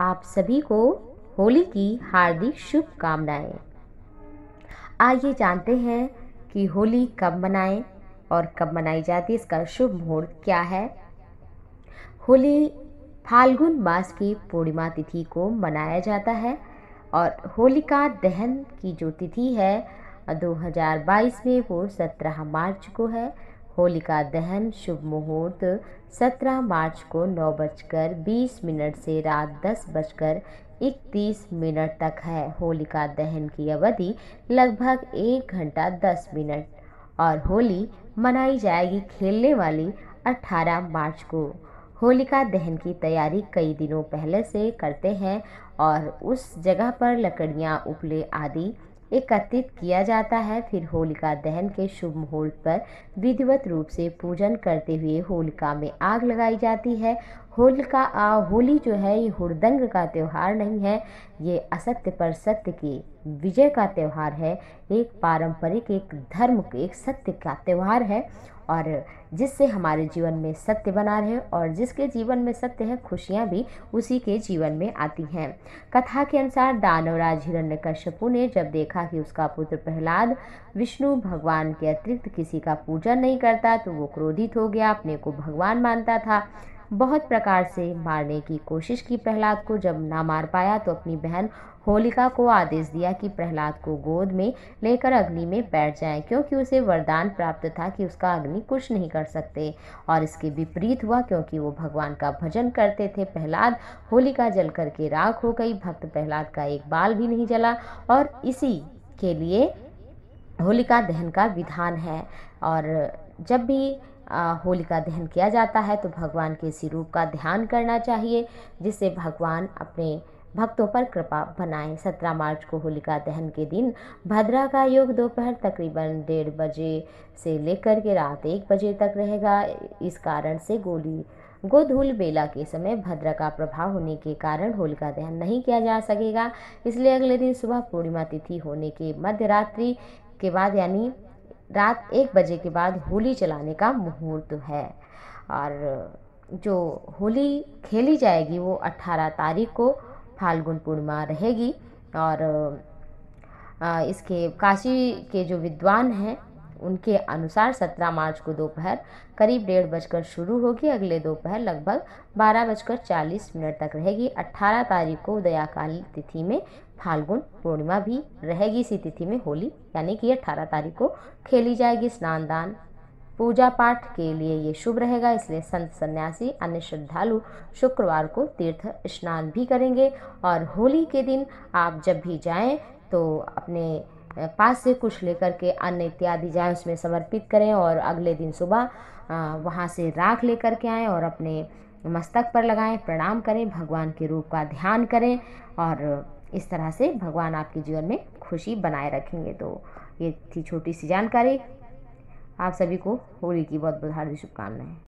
आप सभी को होली की हार्दिक शुभकामनाएं आइए जानते हैं कि होली कब मनाएं और कब मनाई जाती है इसका शुभ मुहूर्त क्या है होली फाल्गुन मास की पूर्णिमा तिथि को मनाया जाता है और होलिका दहन की जो तिथि है 2022 में वो 17 मार्च को है होलिका दहन शुभ मुहूर्त 17 मार्च को नौ बजकर बीस मिनट से रात दस बजकर इकतीस मिनट तक है होलिका दहन की अवधि लगभग एक घंटा दस मिनट और होली मनाई जाएगी खेलने वाली 18 मार्च को होलिका दहन की तैयारी कई दिनों पहले से करते हैं और उस जगह पर लकड़ियाँ उपले आदि एकत्रित किया जाता है फिर होलिका दहन के शुभ मुहूर्त पर विधिवत रूप से पूजन करते हुए होलिका में आग लगाई जाती है होलिका आ होली जो है ये हुड़दंग का त्यौहार नहीं है ये असत्य पर सत्य की विजय का त्यौहार है एक पारंपरिक एक धर्म एक सत्य का त्यौहार है और जिससे हमारे जीवन में सत्य बना रहे और जिसके जीवन में सत्य है खुशियाँ भी उसी के जीवन में आती हैं कथा के अनुसार दानवराज हिरण्य कश्यपु ने जब देखा कि उसका पुत्र प्रहलाद विष्णु भगवान के अतिरिक्त किसी का पूजन नहीं करता तो वो क्रोधित हो गया अपने को भगवान मानता था बहुत प्रकार से मारने की कोशिश की प्रहलाद को जब ना मार पाया तो अपनी बहन होलिका को आदेश दिया कि प्रहलाद को गोद में लेकर अग्नि में बैठ जाए क्योंकि उसे वरदान प्राप्त था कि उसका अग्नि कुछ नहीं कर सकते और इसके विपरीत हुआ क्योंकि वो भगवान का भजन करते थे प्रहलाद होलिका जल करके राख हो गई भक्त प्रहलाद का एक बाल भी नहीं जला और इसी के लिए होलिका दहन का विधान है और जब भी होलिका दहन किया जाता है तो भगवान के इसी रूप का ध्यान करना चाहिए जिससे भगवान अपने भक्तों पर कृपा बनाएं सत्रह मार्च को होलिका दहन के दिन भद्रा का योग दोपहर तकरीबन डेढ़ बजे से लेकर के रात एक बजे तक रहेगा इस कारण से गोली गोधूल बेला के समय भद्रा का प्रभाव होने के कारण होलिका दहन नहीं किया जा सकेगा इसलिए अगले दिन सुबह पूर्णिमा तिथि होने के मध्य रात्रि के बाद यानी रात एक बजे के बाद होली चलाने का मुहूर्त है और जो होली खेली जाएगी वो 18 तारीख को फाल्गुन पूर्णिमा रहेगी और इसके काशी के जो विद्वान हैं उनके अनुसार 17 मार्च को दोपहर करीब डेढ़ बजकर शुरू होगी अगले दोपहर लगभग बारह बजकर चालीस मिनट तक रहेगी 18 तारीख को उदयाकाल तिथि में फाल्गुन पूर्णिमा भी रहेगी इसी तिथि में होली यानी कि अट्ठारह तारीख को खेली जाएगी स्नान दान पूजा पाठ के लिए ये शुभ रहेगा इसलिए संत सन्यासी अन्य श्रद्धालु शुक्रवार को तीर्थ स्नान भी करेंगे और होली के दिन आप जब भी जाएं तो अपने पास से कुछ लेकर के अन्य इत्यादि जाए उसमें समर्पित करें और अगले दिन सुबह वहाँ से राख लेकर के आएँ और अपने मस्तक पर लगाएं प्रणाम करें भगवान के रूप का ध्यान करें और इस तरह से भगवान आपके जीवन में खुशी बनाए रखेंगे तो ये थी छोटी सी जानकारी आप सभी को होली की बहुत बहुत हार्दिक शुभकामनाएं